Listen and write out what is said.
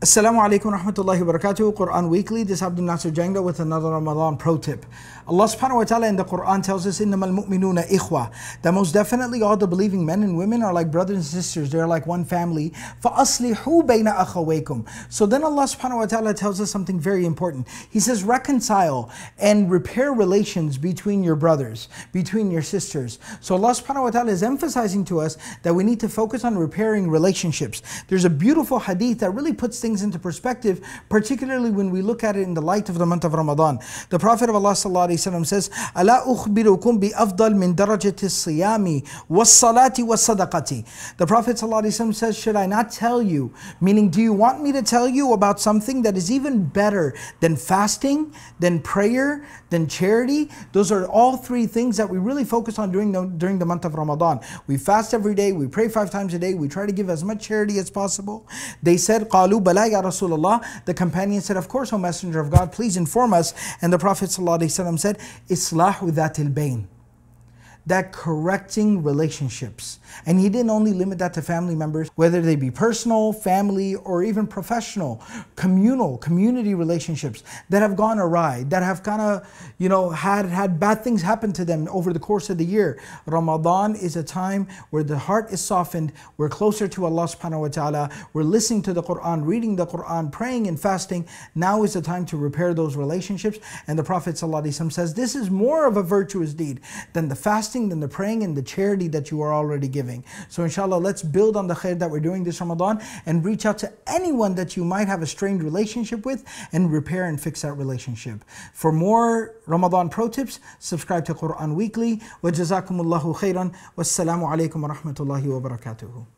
Assalamu alaikum rahmatullahi Quran Weekly. This is Abdul Nasser Jangda with another Ramadan pro tip. Allah subhanahu wa ta'ala in the Quran tells us, Innamal mu'minuna ikhwa, that most definitely all the believing men and women are like brothers and sisters. They're like one family. فَأَصْلِحُوا بَيْنَ أَخَوَيْكُمْ So then Allah subhanahu wa ta'ala tells us something very important. He says, reconcile and repair relations between your brothers, between your sisters. So Allah subhanahu wa ta'ala is emphasizing to us that we need to focus on repairing relationships. There's a beautiful hadith that really puts things things into perspective, particularly when we look at it in the light of the month of Ramadan. The Prophet of Allah says, أَلَا أُخْبِرُكُمْ بِأَفْضَلْ مِنْ دَرَجَةِ الصِّيَامِ وَالصَّلَاةِ وَالصَّدَقَةِ The Prophet وسلم, says, Should I not tell you? Meaning, do you want me to tell you about something that is even better than fasting, than prayer, than charity? Those are all three things that we really focus on during the, during the month of Ramadan. We fast every day, we pray five times a day, we try to give as much charity as possible. They said, قَالُوا بَلَا Ya Rasulullah. The companion said, Of course, O Messenger of God, please inform us. And the Prophet ﷺ said, Islahu dhatil bain that correcting relationships. And he didn't only limit that to family members, whether they be personal, family, or even professional, communal, community relationships that have gone awry, that have kind of, you know, had, had bad things happen to them over the course of the year. Ramadan is a time where the heart is softened, we're closer to Allah subhanahu wa ta'ala, we're listening to the Quran, reading the Quran, praying and fasting. Now is the time to repair those relationships. And the Prophet ﷺ says this is more of a virtuous deed than the fast fasting, than the praying, and the charity that you are already giving. So inshallah, let's build on the khair that we're doing this Ramadan and reach out to anyone that you might have a strained relationship with and repair and fix that relationship. For more Ramadan pro tips, subscribe to Quran Weekly. Wa jazakumullahu khairan. Wassalamu alaikum wa rahmatullahi wa barakatuhu.